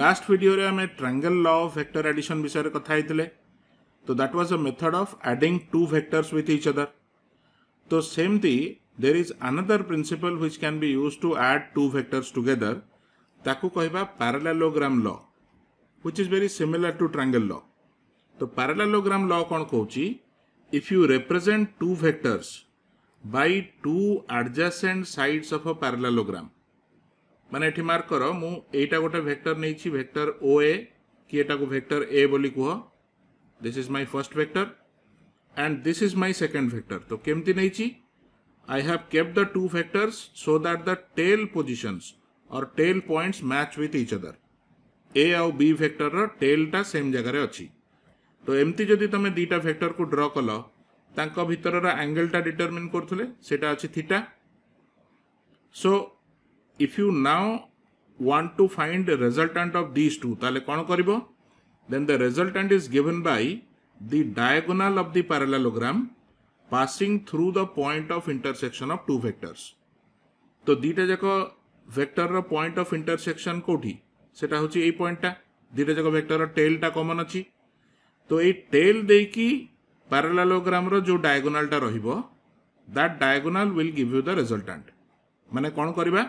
Last ଭିଡ଼ିଓରେ ଆମେ triangle law of vector addition ବିଷୟରେ କଥା ହେଇଥିଲେ ତ that was a method of adding two vectors with each other ତ ସେମିତି there is another principle which can be used to add two vectors together ତାକୁ କହିବା parallelogram law which is very similar to triangle law ତ parallelogram ଲ କ'ଣ କହୁଛି if you represent two vectors by two adjacent sides of a parallelogram माने mark कर मुटा गोटे vector नहींक्टर ओ ए कि भेक्टर ए बोली कह this is my first vector and this is my second vector तो केमती नहीं I have kept the two factors so that the tail positions और tail points match with each other A आउ B factor टेलटा same जगार अच्छी तो एमती जदि तुम दुटा फैक्टर को ड्र कल तर आंगेलटा डिटरमिन करूँ से theta so if you now want to find the resultant of these two tale কোন করিব then the resultant is given by the diagonal of the parallelogram passing through the point of intersection of two vectors So, dita jako vector ra point of তো দুইটা Seta hochi point point ta. Dita jako vector ra tail ta common achi. টেলটা common tail তো এই tail দেইকি প্যারালালোগ্রামর যে ডায়াগোনালটা রহব that diagonal will give you the resultant মানে কোণ করিবা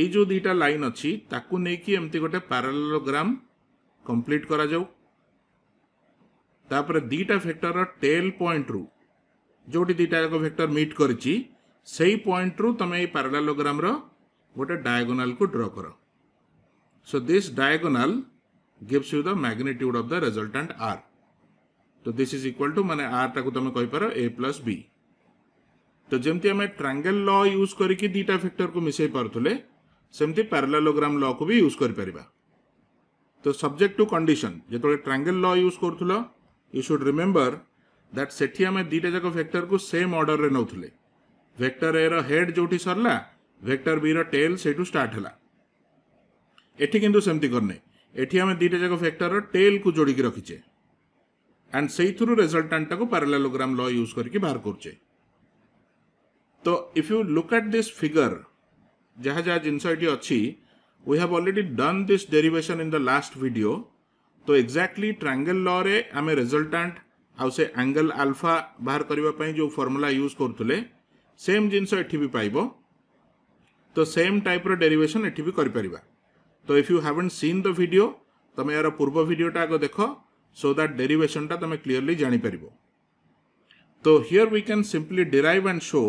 এই ଯେଉଁ ଦୁଇଟା ଲାଇନ୍ ଅଛି ତାକୁ ନେଇକି ଏମିତି ଗୋଟେ ପାରାଲୋଗ୍ରାମ୍ କମ୍ପ୍ଲିଟ୍ କରାଯାଉ ତାପରେ ଦୁଇଟା ଭେକ୍ଟରର ଟେଲ୍ ପଏଣ୍ଟରୁ ଯେଉଁଠି ଦୁଇଟା ଯାକ ଭେକ୍ଟର ମିଟ୍ କରିଛି ସେଇ ପଏଣ୍ଟରୁ ତୁମେ ଏଇ ପାରାଲୋଗ୍ରାମ୍ର ଗୋଟେ ଡାୟାଗୋନାଲ୍କୁ ଡ୍ର କର so this diagonal gives you the magnitude of the resultant R ତ ଦିସ୍ ଇଜ୍ ଇକ୍ୱାଲ୍ ଟୁ ମାନେ ଆର୍ଟାକୁ ତୁମେ କହିପାର ଏ ପ୍ଲସ୍ ବି ତ ଯେମିତି ଆମେ ଟ୍ରାଙ୍ଗେଲ୍ ଲ ୟୁଜ୍ କରିକି ଦୁଇଟା ଭେକ୍ଟରକୁ ମିଶାଇ ପାରୁଥିଲେ सेमती पारालोग्राम ल को भी यूज कर तो सब्जेक्ट टू कंडीशन जो ट्रांगेल ल यूज कर यू सुड रिमेम्बर दैट से आम दुटा जाक भेक्टर को सेम अर्डर में नौले भेक्टर ए रेड जो सरला भेक्टर बी रेल से स्टार्ट है कि दुटा जाक भेक्टर टेल को जोड़ी की रखीचे एंड से रेजल्टाटा को पारालोग्राम ल यूज करके बाहर करे तो if you look at this figure ଯାହା ଯାହା ଜିନିଷ ଏଠି ଅଛି we have already done this derivation in the last video ତ ଏକ୍ଜାକ୍ଟଲି ଟ୍ରାଙ୍ଗେଲ୍ ଲ'ରେ ଆମେ ରେଜଲ୍ଟାଣ୍ଟ ଆଉ ସେ ଆଙ୍ଗେଲ୍ ଆଲଫା ବାହାର କରିବା ପାଇଁ ଯେଉଁ ଫର୍ମୁଲା ୟୁଜ୍ କରୁଥିଲେ ସେମ୍ ଜିନିଷ ଏଠି ବି ପାଇବ ତ ସେମ୍ ଟାଇପ୍ର ଡେରିଭେସନ୍ ଏଠି ବି କରିପାରିବା ତ if you haven't seen the video ତୁମେ ଏହାର ପୂର୍ବ ଭିଡ଼ିଓଟା ଆଗ ଦେଖ ସୋ ଦ୍ୟାଟ୍ ଡେରିଭେସନ୍ଟା ତୁମେ କ୍ଲିଅରଲି ଜାଣିପାରିବ ତ here we can simply derive and show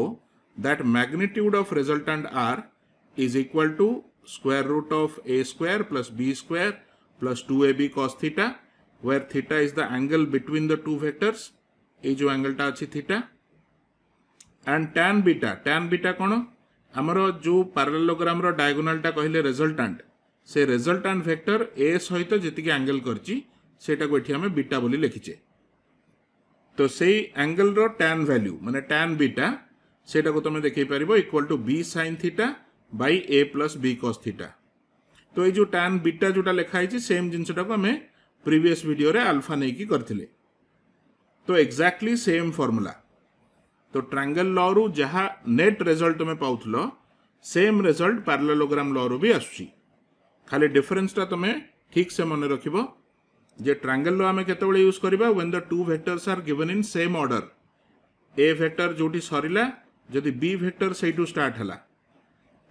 that magnitude of resultant R is equal to square root of a square plus b square plus 2ab cos theta where theta is the angle between the two vectors A जो एंगलटा अच्छी theta and tan beta tan beta कौन आमर जो पारालोग्राम डायगोनालटा कहले रेजल्टाट से रेजल्टाट vector ए सहित जीक आंगेल कर बीटा बोली लिखीचे तो से आंगेल रैन भैल्यू मानने टैन बीटा सेटा को तुम देख पार equal to B sin theta by A plus B cos theta तो ये टैन बीटा जोटा लिखाई सेम जिनटा को आम प्रिवियस वीडियो रे अल्फा नहीं की तो एक्जाक्टली सेम फर्मूला तो ट्रांगल ल रु जहाँ नेट रेजल्ट तुम्हें पाथ सेम रेजल्ट पारालोग्राम ल रु भी आसुच्छी खाली डिफरेन्सटा तुम्हें ठीक से मन रख जे ट्रांगल लॉ आम के यूज करवा when the two vectors are given in same order A vector जो सरला जदि बी भेक्टर सेटार्ट है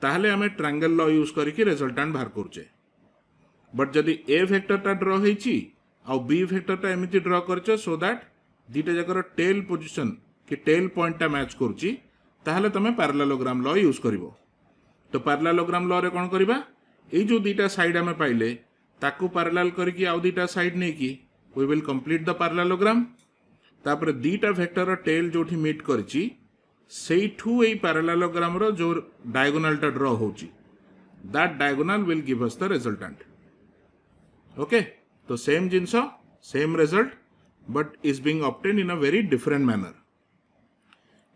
তাহলে আমি ট্রাঙ্গেল ল ইউজ করিকি রেজল্টাট বাহার করছে বট যদি এ ভেক্টরটা ড্র হয়েছি আউ বি ভেক্টরটা এমিতি ড্র করছে সো দ্যাট দুইটা যাকর টেল পজিশন কি টেল পয়েন্টটা ম্যাচ করছি তাহলে তুমি প্যারালালোগ্রাম ল ইউজ করিব তো প্যারালালোগ্রাম লরে কোণ করিবা এই যে দুইটা সাইড আমি পাইলে তাকে প্যারালাল করিকি আউ দুইটা সাইড নেইকি we will complete the parallelogram তাপরে দুইটা ভেক্টর টেল যেটি মিট করেছি ସେଇଠୁ ଏଇ ପାରାଲାଲୋଗ୍ରାମର ଯେଉଁ ଡାୟଗୋନାଲଟା ଡ୍ର ହେଉଛି that diagonal will give us the resultant okay ତ ସେମ୍ ଜିନିଷ same result but is being often in a very different manner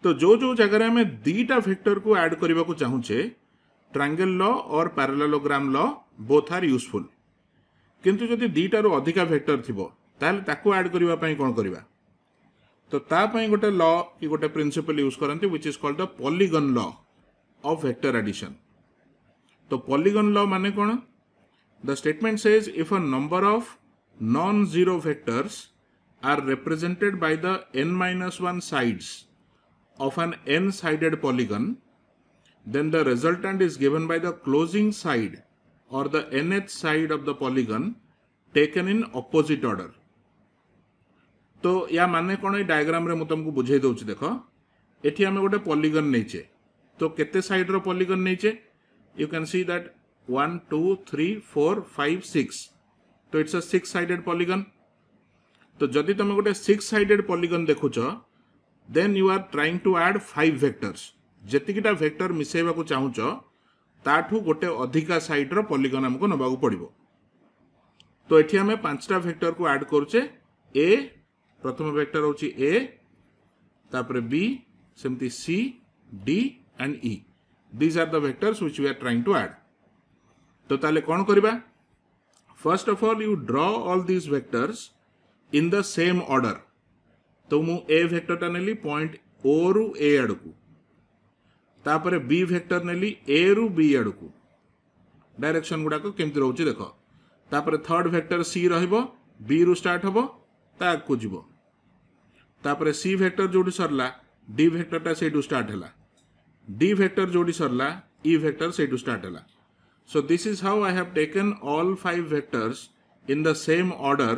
ତ ଯେଉଁ ଯେଉଁ ଜାଗାରେ ଆମେ ଦୁଇଟା ଭେକ୍ଟରକୁ ଆଡ଼୍ କରିବାକୁ ଚାହୁଁଛେ triangle law or parallelogram law both are useful କିନ୍ତୁ ଯଦି ଦୁଇଟାରୁ ଅଧିକା ଭେକ୍ଟର ଥିବ ତାହେଲେ ତାକୁ ଆଡ଼୍ କରିବା ପାଇଁ କ'ଣ କରିବା तो ताकि गोटे ल कि गोटे प्रिंसिपल यूज करते which is called the polygon law of vector addition तो पॉलीगन लॉ माने कौन the statement says if a number of non zero vectors are represented by the n minus one sides of n n sided polygon then the resultant is given by the closing side or the nth side of the polygon taken in opposite order তো ୟା ମାନେ କ'ଣ ଏଇ ଡାୟଗ୍ରାମରେ ମୁଁ ତୁମକୁ ବୁଝେଇ ଦେଉଛି ଦେଖ ଏଠି ଆମେ ଗୋଟେ ପଲିଗନ୍ ନେଇଛେ ତ କେତେ ସାଇଡ଼୍ର ପଲିଗନ୍ ନେଇଛେ you can see that one two three four five six তো it's a six sided polygon তো যদি তুমি গোটে সিক্স সাইডেড পলিগন দেখুছ then you are trying to add five vectors যেতিকিটা ভেক্টর মিশাইବାକୁ ଚାହୁଁଛ ତାଠୁ ଗୋଟେ ଅଧିକା ସାଇଡ଼୍ର ପଲିଗନ୍ ଆମକୁ ନେବାକୁ ପଡ଼ିବ ତ ଏଠି ଆମେ ପାଞ୍ଚଟା ଭେକ୍ଟରକୁ ଆଡ଼୍ କରୁଛେ ଏ प्रथम वेक्टर हूँ ए तापर बी सेमती C D and E these are the vectors which we are trying to add तो ताले कौन करवा first of all you draw all these vectors in the same order तो मु ए वेक्टर टा नेली पॉइंट ओ रु ए अड़कू तापर बी वेक्टर नेली ए रु बी अड़कू डायरेक्शन गुडा को केमती रहउची देखो तापर थर्ड वेक्टर सी रहइबो बी रु स्टार्ट हबो ତା ଆଗକୁ ଯିବ ତାପରେ ସି ଭେକ୍ଟର ଯେଉଁଠି ସରିଲା ଡି ଭେକ୍ଟରଟା ସେଇଠୁ ଷ୍ଟାର୍ଟ ହେଲା ଡି ଭେକ୍ଟର ଯେଉଁଠି ସରିଲା ଇ ଭେକ୍ଟର ସେଇଠୁ ଷ୍ଟାର୍ଟ ହେଲା so this is how I have taken all five vectors in the same order,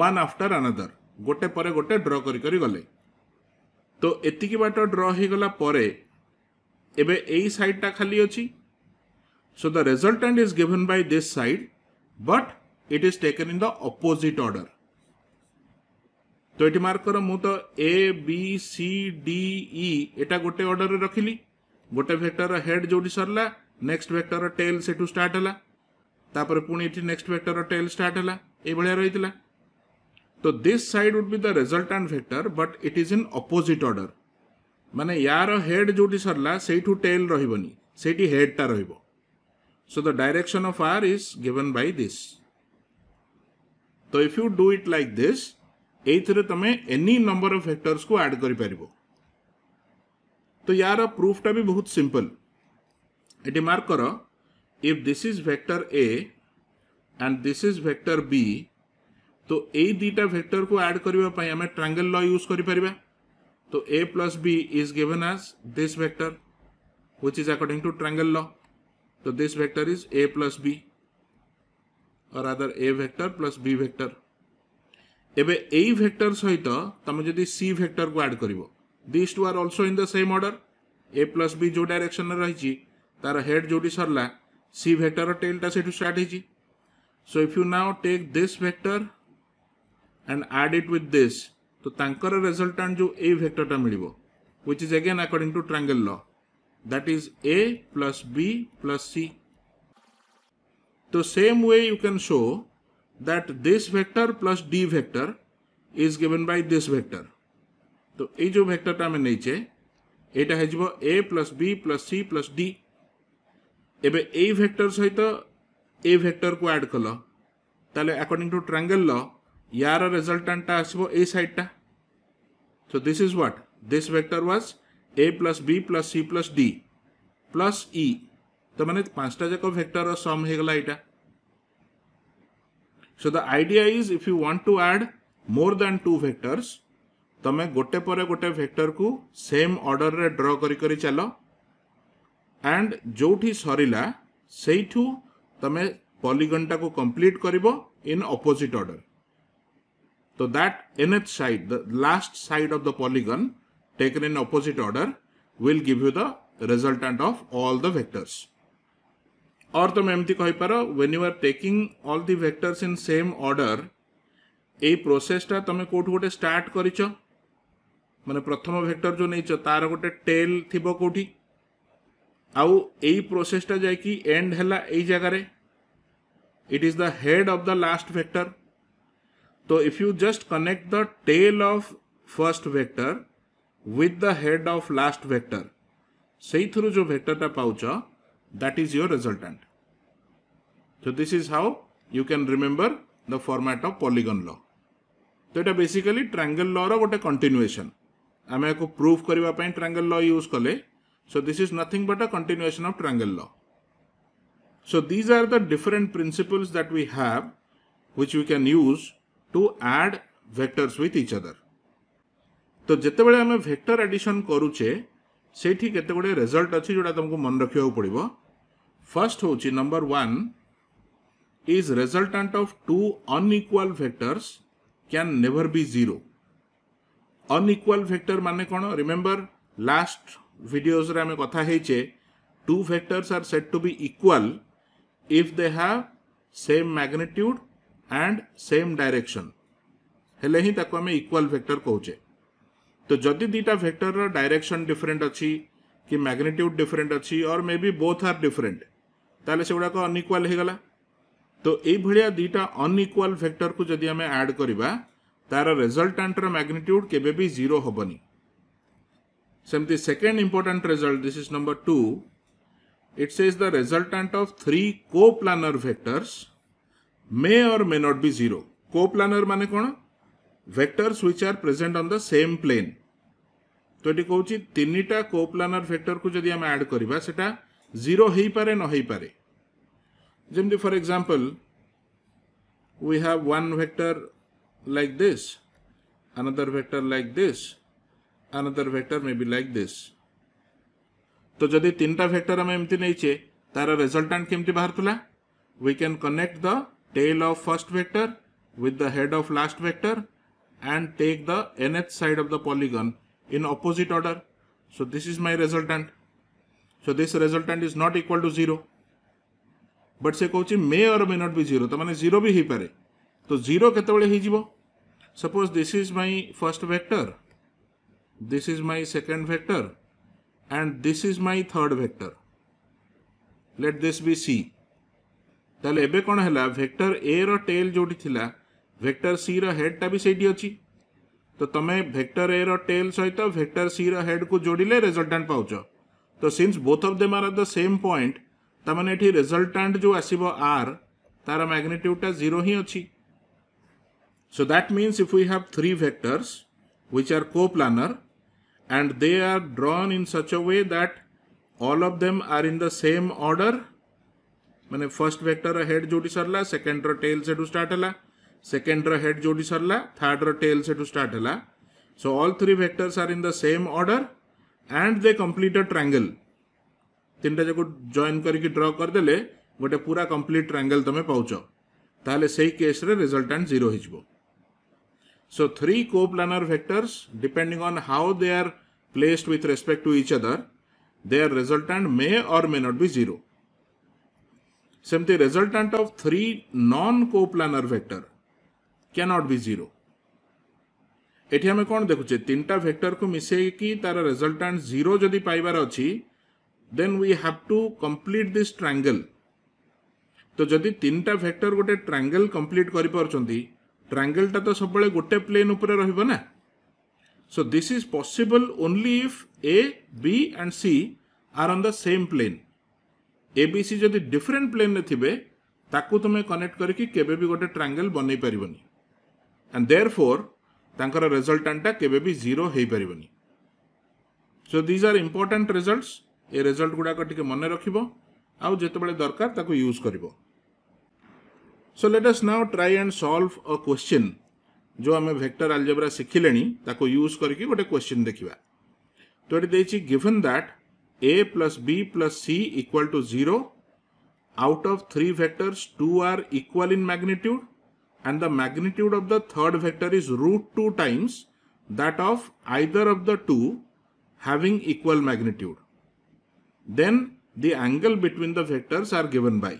one after another. ଗୋଟେ ପରେ ଗୋଟେ ଡ୍ର କରି କରି ଗଲେ ତ ଏତିକି ବାଟ ଡ୍ର ହେଇଗଲା ପରେ ଏବେ ଏଇ ସାଇଡ଼୍ଟା ଖାଲି ଅଛି so the resultant is given by this side but it is taken in the opposite order तो ये मार्क कर मु तो ए बी सी डी एटा गोटे अर्डर रखिली गोटे वेक्टर हेड जो सरला नेक्स्ट वेक्टर टेल से स्टार्ट है पुणी नेक्स्ट वेक्टर टेल स्टार्ट है रही तो this side would be the resultant vector but it is in opposite order माने यार हेड जो सरला से टेल रही हेडटा रो so the direction of R is given by this तो if you do it like this ये तुम एनी नंबर अफ फैक्टर्स को आड कर तो यार प्रूफटा भी बहुत सिंपल ये मार्क कर if this is vector A and this is vector B तो यही दुटा वेक्टर को ऐड करने ट्रांगल ल यूज कर तो A plus B is given as this vector which is according to triangle law तो this vector is A plus B or other A vector plus B vector ଏବେ ଏଇ vector ସହିତ ତୁମେ ଯଦି ସି ଭେକ୍ଟରକୁ ଆଡ଼୍ କରିବ this two are also in the same order A plus B ଯେଉଁ ଡାଇରେକ୍ସନରେ ରହିଛି ତାର ହେଡ଼୍ ଯେଉଁଠି ସରିଲା ସି ଭେକ୍ଟର ଟେଲ୍ଟା ସେଇଠୁ ଷ୍ଟାର୍ଟ ହେଇଛି so if you now take this vector and add it with this ତ ତାଙ୍କର ରେଜଲ୍ଟାଣ୍ଟ ଯେଉଁ ଏଇ ଭେକ୍ଟରଟା ମିଳିବ which is again according to triangle law that is A plus B plus C ତ same way you can show that this vector plus d vector is given by this vector. तो ये जो vector टा मैं नहीं चाहे, ये टा है जो a plus b plus c plus d. एबे a vector तो a vector को add कला, ताले according to triangle law, यार resultant टा ऐसे वो a side टा. So this is what? This vector was a plus b plus c plus d plus e. तो मैंने पांच पांचटा जाक वेक्टर है हेगला इटा So the idea is if you want to add more than two vectors, ତମେ ଗୋଟେ ପରେ and ଭେକ୍ଟରକୁ ସେମ୍ ଅର୍ଡ଼ରରେ ଡ୍ର କରି କରି ଚାଲ ଆଣ୍ଡ ଯେଉଁଠି ସରିଲା ସେଇଠୁ ତମେ ପଲିଗନ୍ଟାକୁ କମ୍ପ୍ଲିଟ୍ କରିବ ଇନ୍ ଅପୋଜିଟ୍ ଅର୍ଡ଼ର ତ that nth side the last side of the polygon taken in opposite order will give you the resultant of all the vectors और तुम एमती कहपार when you are taking all the vectors in same order ये प्रोसेसटा तुम कौट गोटे start कर प्रथम भेक्टर जो नहींच तार गोटे टेल थी कौटी आउ योसेसटा जा एंड है यगार it is the head of the last vector तो if you just connect the tail of first vector with the head of last vector से जो भेक्टरटा पाच that is your resultant. So this is how you can remember the format of polygon law. So it is basically triangle law or what a continuation. I may prove kariwa pain triangle law use kale. So this is nothing but a continuation of triangle law. So these are the different principles that we have which we can use to add vectors with each other. So jete vector addition karuche, सेठ केतगे result अच्छी जोड़ा तुमको मन रखा पड़ो first हूँ number one is resultant of two unequal factors क्या never be zero unequal factor मानने कौन रिमेम्बर लास्ट भिडियोज आम कथे two factors are said to be equal if they have same magnitude and same direction हेले ही आम equal factor कहचे तो जदि दुटा भेक्टर डायरेक्शन डिफरेन्ट अच्छी कि मैग्नेट्यूड डिफरेन्ट अच्छी or may be both are different ताल से गुड़ाक अनइक्वाल होगा तो यही दुटा अनइक्वाल भेक्टर को जदि आम आड करवा तार रेजल्टाट मैग्नेट्यूड केवे भी जीरो हेनी सेमती second important result this is number two it says the resultant of three coplanar vectors may or may not be zero coplanar মানে কোন vectors which are present on the same plane তো এটি কହୁଛି তিনিটা কোপ্লানার ভেক্টরকে যদি আমি অ্যাড করিবা সেটা জিরো হইপারে ন হইপারে যেমনি for example we have one vector like this another vector like this another vector may be like this তো যদি তিনটা ভেক্টর আমি এমতি নেইছে তার রেজল্টান্ট কেমতি বাহারুলা we can connect the tail of first vector with the head of last vector and take the nth side of the polygon in opposite order. So this is my resultant. So this resultant is not equal to 0. But say coach may or may not be 0. So 0 be hi pare. So 0 ketavale hi jibo. Suppose this is my first vector. This is my second vector. And this is my third vector. Let this be C. The ebe kon hela vector A or tail jodi thila. Vector C टा भी सही अच्छी तो तुम vector ए rail सहित तो vector सी red को जोड़े रेजल्टाट पाच तो since both of them are the same point तमें ये रेजल्टाट जो आसव आर तार मैग्नेट्यूडा जीरो ही अच्छी so that means if you have three vectors which are coplanar and they are drawn in such a way that all of them are in the same order मैंने first vector head जोड़ी सरला second र से start है second रेड जोड़ी सरला third रेल से स्टार्ट है so all three vectors are in the same order and they complete a triangle तीन टाक जॉन करके ड्र करदे गोटे पूरा कम्प्लीट ट्राएंगल तुम पाच ताल से ही केस रे जीरो हो so three coplanar vectors depending on how they are placed with respect to each other they are resultant may or may not be zero सेमती resultant of three non coplanar vector cannot be 0 এটি আমি কোণ দেখুছে তিনটা ভেক্টরকে মিশাইকি তার রেজল্টান্ট 0 যদি পাইবার অছি then we have to complete this triangle তো যদি তিনটা ভেক্টর গোটে ট্রাঙ্গেল কমপ্লিট করিপারুচ্ছন্তি ট্রাঙ্গেলটা তো সবুলে গোটে প্লেন উপরে রহব না so this is possible only if A B and C are on the same plane A B C যদি ডিফরেন্ট প্লেন্রে থিবে তাকে তুমি কনেক্ট করিকি কেবে বি গোটে ট্রাঙ্গেল বনাই পারিবনি एंड देर फोर तर रेजल्टा के जीरो पार so these are important result ये रेजल्ट गुड़ाक मन रख जो दरकार यूज कर so let us now try and solve a question जो आम भेक्टर आलजेब्रा शिखिले यूज करके गोटे क्वेश्चन देखा तो ये given that A plus B plus C equal to zero out of three vectors two are equal in magnitude and the magnitude of the third vector is root 2 times that of either of the two having equal magnitude. Then the angle between the vectors are given by.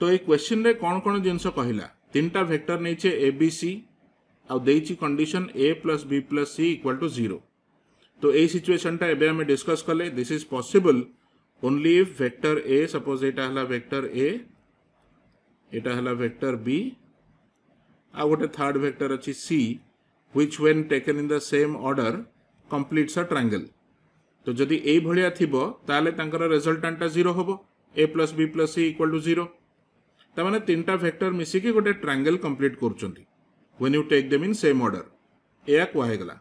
So, a question re kon kon jinsa kahila. Tinta vector niche ABC au deichi condition A plus B plus C equal to 0. So, a situation ta ebe ame discuss kale. This is possible only if vector A, suppose eta hala vector A এটা ହେଲା vector B ଆଉ ଗୋଟେ third vector ଅଛି C which when taken in the same order completes a triangle ତ ଯଦି ଏଇଭଳିଆ ଥିବ ତାହେଲେ ତାଙ୍କର ରେଜଲ୍ଟାଣ୍ଟଟା ଜିରୋ ହେବ A plus B plus C equal to zero ତାମାନେ ତିନିଟା ଭେକ୍ଟର ମିଶିକି ଗୋଟେ ଟ୍ରାଙ୍ଗେଲ୍ କମ୍ପ୍ଲିଟ୍ କରୁଛନ୍ତି when you take them in same order ଏହା କୁହାହେଇଗଲା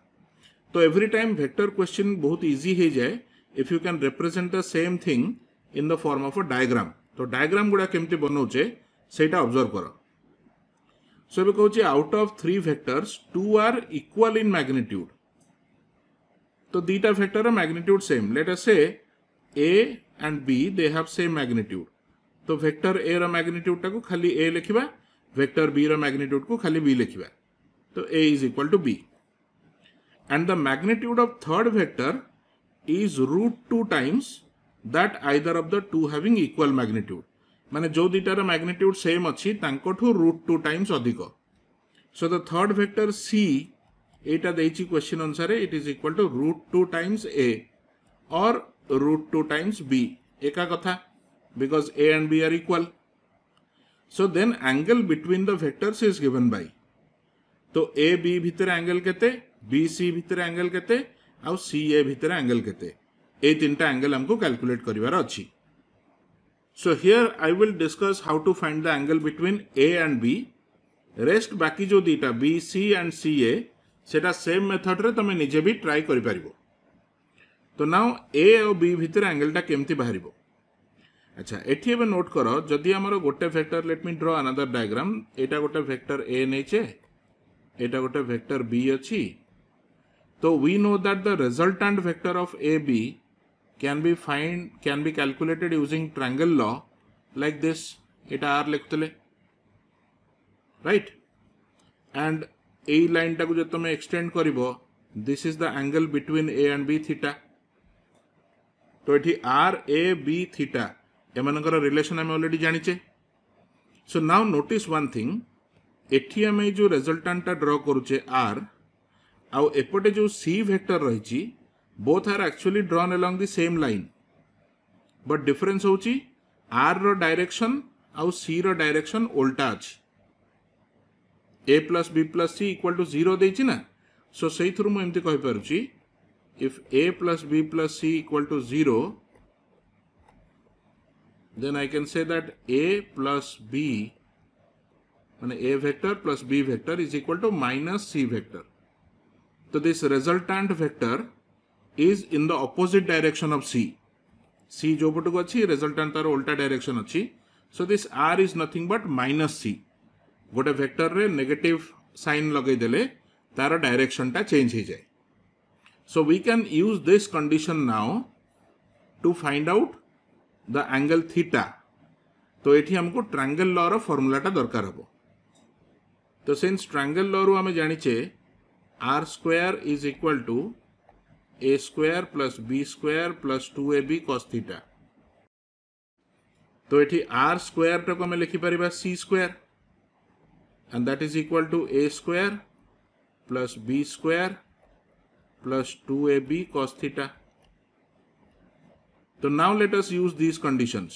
ତ ଏଭ୍ରି ଟାଇମ୍ ଭେକ୍ଟର କ୍ୱେଶ୍ଚିନ୍ ବହୁତ ଇଜି ହେଇଯାଏ if you can represent the same thing in the form of a diagram ତ ଡାଏଗ୍ରାମ୍ ଗୁଡ଼ା କେମିତି ବନାଉଛେ ସେଇଟା ଅବଜର୍ଭ କର ସୋ ଏବେ କହୁଛି out of three factors two are equal in magnitude तो दीटा फैक्टर है magnitude same let us say A and B they have same magnitude तो वेक्टर ए रा मैग्नीट्यूड खाली ए लिखा वेक्टर बी रा मैग्नीट्यूड को खाली बी लिखा तो A is equal to B and the magnitude of third vector is root two times that either of the two having equal magnitude मानते जो दुटार मैग्नेट्यूड सेम अच्छी रुट टू टाइम्स अधिक so the third vector C एटा देखिए क्वेश्चन अनुसार it is equal to root two times A or root two times B एका कथा because A and B are equal so then angle between the vectors is given by तो A B भितर angle के B C भितर angle के सी ए भितर angle के तीन टाइम एंगल आमको क्याकुलेट कर अच्छी So here I will discuss how to find the angle between A and B. Rest বাকি ଯେଉଁ ଦୁଇଟା B C and C A ସେଇଟା ସେମ୍ ମେଥଡ଼ରେ ତୁମେ ନିଜେ ବି ଟ୍ରାଏ କରିପାରିବ ତ ନାଉ ଏ ଆଉ ବି ଭିତରେ ଆଙ୍ଗେଲଟା କେମିତି ବାହାରିବ ଆଚ୍ଛା ଏଠି ଏବେ ନୋଟ୍ କର ଯଦି ଆମର ଗୋଟେ vector let me draw another diagram ଏଇଟା ଗୋଟେ ଭେକ୍ଟର ଏ ନେଇଛେ ଏଇଟା ଗୋଟେ ଭେକ୍ଟର ବି ଅଛି ତ we know that the resultant vector of A B can be find can be calculated using triangle law like this এটা আর লিখতে রাইট অ্যান্ড এই লাইনটাকে যদি তুমি এক্সটেন্ড করিব this is the angle between A and B theta তো এটি R A B theta এমানଙ୍କର relation ଆମେ ଅଲରେଡ଼ି ଜାଣିଛେ so now notice one thing ଏଠି ଆମେ ଯେଉଁ ରେଜଲ୍ଟାଣ୍ଟଟା ଡ୍ର କରୁଛେ ଆର୍ ଆଉ ଏପଟେ ଯେଉଁ ସି ଭେକ୍ଟର ରହିଛି both are actually drawn along the same line but difference ହେଉଛି r direction ଆଉ c direction, ଡାଇରେକ୍ସନ୍ ଓଲ୍ଟା ଅଛି a plus b plus C equal to zero ଦେଇଛି ନା ସୋ ସେଇଥିରୁ ମୁଁ ଏମିତି କହିପାରୁଛି if a plus b plus c equal to 0 then I can say that a plus b and a vector plus b vector is equal to minus c vector. So this resultant vector is in the opposite direction of C. C जो पटुक अच्छी resultant तार उल्टा direction अच्छी. So this R is nothing but minus C. गोटे vector रे negative sign लगाई देले तार direction टा change ही जाए. So we can use this condition now to find out the angle theta. तो ये हमको triangle law रो formula टा दरकार हबो. तो since triangle law रो हमें जानी चे R square is equal to a square plus b square plus 2ab cos theta তো এটি r square টাকে আমি লিখি পারিবা c square and that is equal to a square plus b square plus 2ab cos theta তো now let us use these conditions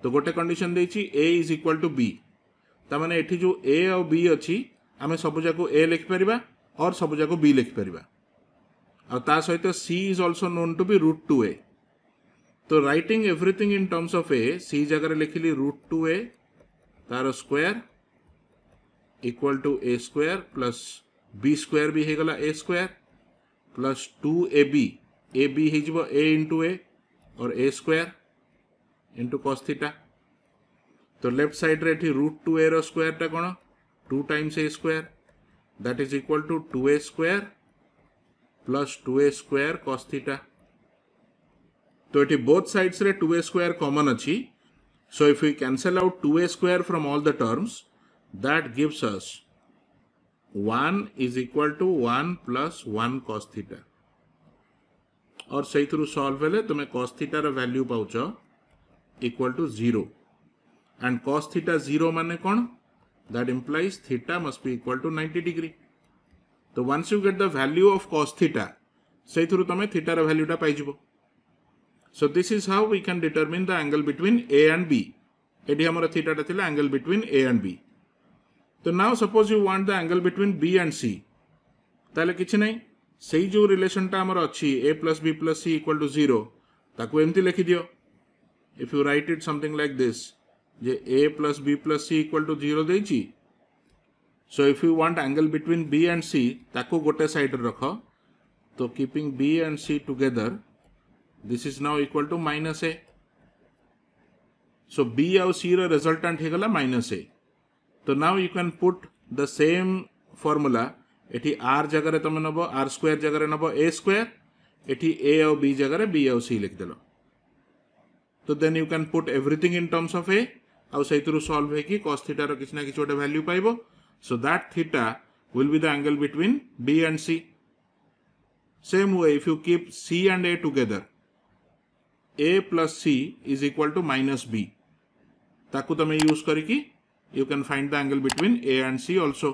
তো গোটে condition দেইছি a is equal to b তার মানে এটি যে a আর b অছি আমি সবুজাকু a লিখি পারিবা অর সবুজাকু b লিখি পারিবা ଆଉ ତା ସହିତ c is also known to be root two a ତ writing everything in terms of a c ଜାଗାରେ रुट टू ए तार ତାର equal to a square plus b square भी होगा a square plus two a b a b हो into a और a square into cos theta तो left side ये root two a square टा कौन two times a square that is equal to to a square plus two a square cos theta तो ये both sides रे two a square common अच्छी so if you cancel out two a square from all the terms that gives us one is equal to one plus one cos theta और सही solve हेले तुम्हें cos थीटार पाच equal to zero and cos theta zero मान कौन that implies theta must be equal to ninety degree तो ones you get the value of cos theta ସେଇଥିରୁ ତୁମେ ଥିଟାର ଭ୍ୟାଲ୍ୟୁଟା ପାଇଯିବ so this is how we can determine the angle between a and b ଏଠି ଆମର ଥିଟାଟା ଥିଲା angle between a and b ତ now suppose you want the angle between b and c ତାହେଲେ କିଛି ନାହିଁ ସେଇ ଯେଉଁ ରିଲେସନ୍ଟା ଆମର ଅଛି a plus B plus C equal to zero ତାକୁ ଏମିତି ଲେଖିଦିଅ if you write it something like this ଯେ a plus B plus C equal to zero ଦେଇଛି So if you want angle between B and C, ताको गोटे side रखो, तो keeping B and C together, this is now equal to minus A. So B और C row resultant हेगला minus A. तो now you can put the same formula एठी R जगह तुम नब R square जगह नब A square, एठी A और B जगह B और C लिख देलो. तो then you can put everything in terms of a आउ सही सल्व है कि cos थीटा रो किसी ना किसी गोटे वैल्यू पाइबो So that theta will be the angle between B and C. Same way, if you keep C and A together, A plus C is equal to minus B. ताकू तुम्हें use करके you can find the angle between a and c also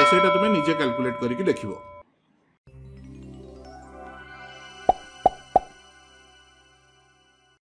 तो ସେଇଟା ତୁମେ ନିଜେ calculate କରିକି ଲେଖିବ